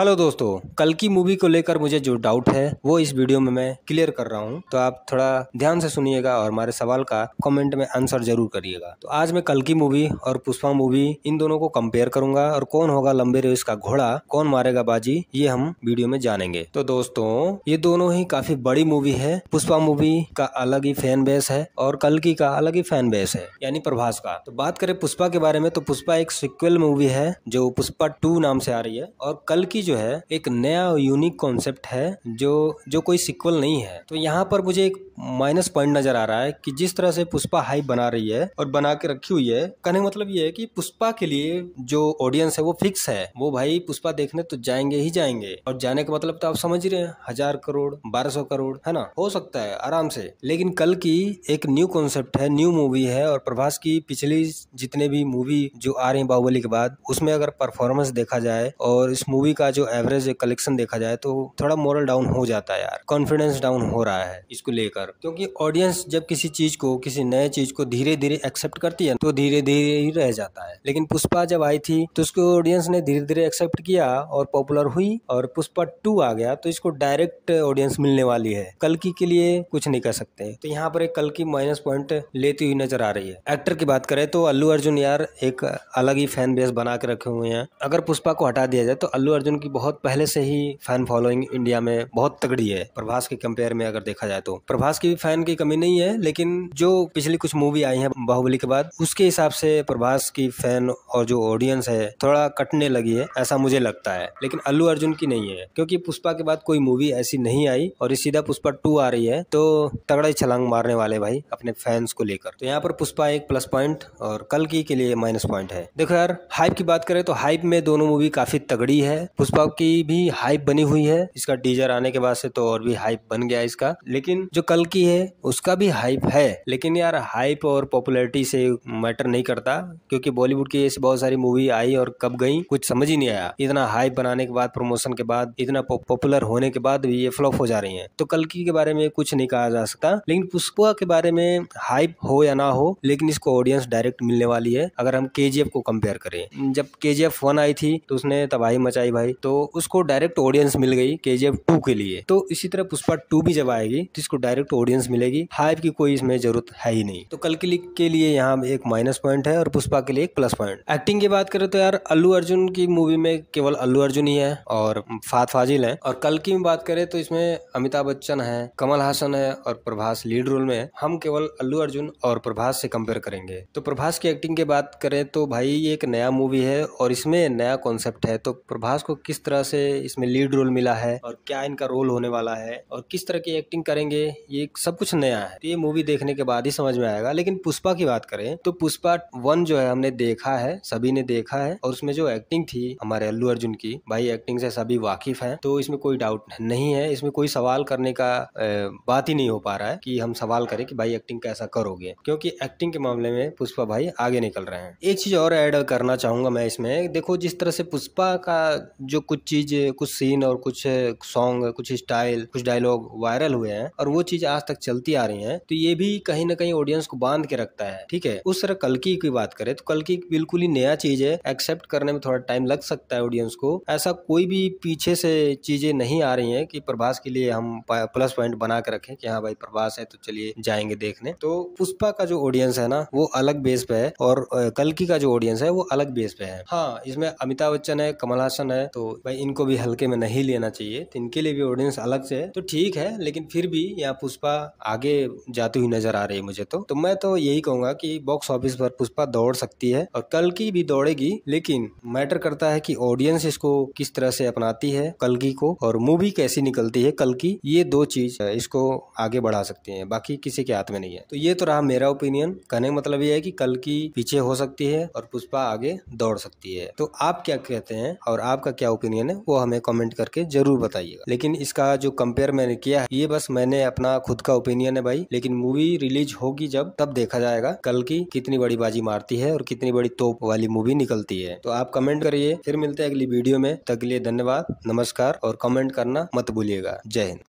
hello दोस्तों कल की मूवी को लेकर मुझे जो डाउट है वो इस वीडियो में मैं क्लियर कर रहा हूँ तो आप थोड़ा ध्यान से सुनिएगा और हमारे सवाल का कमेंट में आंसर जरूर करिएगा तो आज मैं कल की मूवी और पुष्पा मूवी इन दोनों को कंपेयर करूंगा और कौन होगा लंबे रेस का घोड़ा कौन मारेगा बाजी ये हम वीडियो में जानेंगे तो दोस्तों ये दोनों ही काफी बड़ी मूवी है पुष्पा मूवी का अलग ही फैन बेस है और कल की का अलग ही फैन बेस है यानी प्रभास का तो बात करें पुष्पा के बारे में तो पुष्पा एक सिक्वल मूवी है जो पुष्पा टू नाम से आ रही है और कल की जो है एक नया यूनिक कॉन्सेप्ट है जो जो कोई सिक्वल नहीं है तो यहाँ पर मुझे एक माइनस पॉइंट नजर आ रहा है कि जिस तरह से पुष्पा हाई बना रही है और बना के रखी हुई है कहने का मतलब ये है कि पुष्पा के लिए जो ऑडियंस है वो फिक्स है वो भाई पुष्पा देखने तो जाएंगे ही जाएंगे और जाने का मतलब तो आप समझ रहे हैं हजार करोड़ बारह सौ करोड़ है ना हो सकता है आराम से लेकिन कल की एक न्यू कॉन्सेप्ट है न्यू मूवी है और प्रभास की पिछली जितने भी मूवी जो आ रही है बाहुबली के बाद उसमें अगर परफॉर्मेंस देखा जाए और इस मूवी का जो एवरेज कलेक्शन देखा जाए तो थोड़ा मॉरल डाउन हो जाता है यार कॉन्फिडेंस डाउन हो रहा है इसको लेकर क्योंकि ऑडियंस जब किसी चीज को किसी नए चीज को धीरे धीरे एक्सेप्ट करती है तो धीरे धीरे ही रह जाता है लेकिन पुष्पा जब आई थी तो उसको ऑडियंस ने धीरे धीरे एक्सेप्ट किया और पॉपुलर हुई और पुष्पा टू आ गया तो इसको डायरेक्ट ऑडियंस मिलने वाली है कल की के लिए कुछ नहीं कर सकते तो यहाँ पर एक कल की माइनस पॉइंट लेती हुई नजर आ रही है एक्टर की बात करें तो अल्लू अर्जुन यार एक अलग ही फैन बेस बना के रखे हुए हैं अगर पुष्पा को हटा दिया जाए तो अल्लू अर्जुन की की बहुत पहले से ही फैन फॉलोइंग इंडिया में बहुत तगड़ी है प्रभास के कंपेयर में अगर देखा जाए तो प्रभास की भी फैन की कमी नहीं है लेकिन जो पिछली कुछ मूवी आई है बाहुबली के बाद उसके हिसाब से प्रभास की फैन और जो ऑडियंस है थोड़ा कटने लगी है ऐसा मुझे लगता है लेकिन अल्लू अर्जुन की नहीं है क्योंकि पुष्पा के बाद कोई मूवी ऐसी नहीं आई और सीधा पुष्पा टू आ रही है तो तगड़ा ही छलांग मारने वाले भाई अपने फैंस को लेकर तो यहाँ पर पुष्पा एक प्लस पॉइंट और कल की के लिए माइनस पॉइंट है देखो यार हाइप की बात करें तो हाइप में दोनों मूवी काफी तगड़ी है पुष्पा पब की भी हाइप बनी हुई है इसका डीजर आने के बाद से तो और भी हाइप बन गया इसका लेकिन जो कल की है उसका भी हाइप है लेकिन यार हाइप और पॉपुलैरिटी से मैटर नहीं करता क्योंकि बॉलीवुड की ऐसी बहुत सारी मूवी आई और कब गई कुछ समझ ही नहीं आया इतना हाइप बनाने के बाद प्रमोशन के बाद इतना पॉपुलर होने के बाद भी ये फ्लॉप हो जा रही है तो कल के बारे में कुछ नहीं कहा जा सकता लेकिन पुष्पा के बारे में हाइप हो या ना हो लेकिन इसको ऑडियंस डायरेक्ट मिलने वाली है अगर हम के को कंपेयर करें जब के जी वन आई थी तो उसने तबाही मचाई भाई तो उसको डायरेक्ट ऑडियंस मिल गई के जी एफ टू के लिए तो इसी तरह पुष्पा टू भी जब आएगी तो इसको डायरेक्ट ऑडियंस मिलेगी हाइप की कोई इसमें जरूरत है ही नहीं तो कल के लिए के लिए यहाँ एक माइनस पॉइंट है और पुष्पा के लिए एक प्लस पॉइंट एक्टिंग की बात करें तो यार अल्लू अर्जुन की मूवी में केवल अल्लू अर्जुन ही है और फात फाजिल है और कल की बात करें तो इसमें अमिताभ बच्चन है कमल हासन है और प्रभास लीड रोल में है हम केवल अल्लू अर्जुन और प्रभास से कंपेयर करेंगे तो प्रभास की एक्टिंग की बात करें तो भाई ये एक नया मूवी है और इसमें नया कॉन्सेप्ट है तो प्रभास को किस तरह से इसमें लीड रोल मिला है और क्या इनका रोल होने वाला है और किस तरह की एक्टिंग करेंगे ये सब कुछ नया है तो ये मूवी देखने के बाद ही समझ में आएगा लेकिन पुष्पा की बात करें तो पुष्पा वन जो है हमने देखा है सभी ने देखा है और उसमें जो एक्टिंग थी हमारे अल्लू अर्जुन की भाई एक्टिंग से सभी वाकिफ है तो इसमें कोई डाउट नहीं है इसमें कोई सवाल करने का बात ही नहीं हो पा रहा है कि हम सवाल करें कि भाई एक्टिंग कैसा करोगे क्योंकि एक्टिंग के मामले में पुष्पा भाई आगे निकल रहे हैं एक चीज और ऐड करना चाहूंगा मैं इसमें देखो जिस तरह से पुष्पा का जो जो कुछ चीज कुछ सीन और कुछ सॉन्ग कुछ स्टाइल कुछ डायलॉग वायरल हुए हैं और वो चीज आज तक चलती आ रही है तो ये भी कहीं ना कहीं ऑडियंस को बांध के रखता है ठीक है उस तरह कलकी की बात करें तो कलकी बिल्कुल ही नया चीज है एक्सेप्ट करने में थोड़ा टाइम लग सकता है ऑडियंस को ऐसा कोई भी पीछे से चीजें नहीं आ रही है कि प्रभास के लिए हम प्लस पॉइंट बना के रखें कि हाँ भाई प्रभास है तो चलिए जाएंगे देखने तो पुष्पा का जो ऑडियंस है ना वो अलग बेस पे है और कलकी का जो ऑडियंस है वो अलग बेस पे है हाँ इसमें अमिताभ बच्चन है कमल हासन है तो भाई इनको भी हल्के में नहीं लेना चाहिए तो इनके लिए भी ऑडियंस अलग से है तो ठीक है लेकिन फिर भी यहाँ पुष्पा आगे जाती हुई नजर आ रही है मुझे तो तो मैं तो यही कहूंगा कि बॉक्स ऑफिस पर पुष्पा दौड़ सकती है और कल की भी दौड़ेगी लेकिन मैटर करता है कि ऑडियंस इसको किस तरह से अपनाती है कल की को और मूवी कैसी निकलती है कल की ये दो चीज इसको आगे बढ़ा सकती है बाकी किसी के हाथ में नहीं है तो ये तो रहा मेरा ओपिनियन कहने का मतलब ये है कि कल की पीछे हो सकती है और पुष्पा आगे दौड़ सकती है तो आप क्या कहते हैं और आपका क्या ओपिनियन है वो हमें कमेंट करके जरूर बताइएगा लेकिन इसका जो कंपेयर मैंने किया है ये बस मैंने अपना खुद का ओपिनियन है भाई लेकिन मूवी रिलीज होगी जब तब देखा जाएगा कल की कितनी बड़ी बाजी मारती है और कितनी बड़ी तोप वाली मूवी निकलती है तो आप कमेंट करिए फिर मिलते हैं अगली वीडियो में तक लिए धन्यवाद नमस्कार और कमेंट करना मत भूलिएगा जय हिंद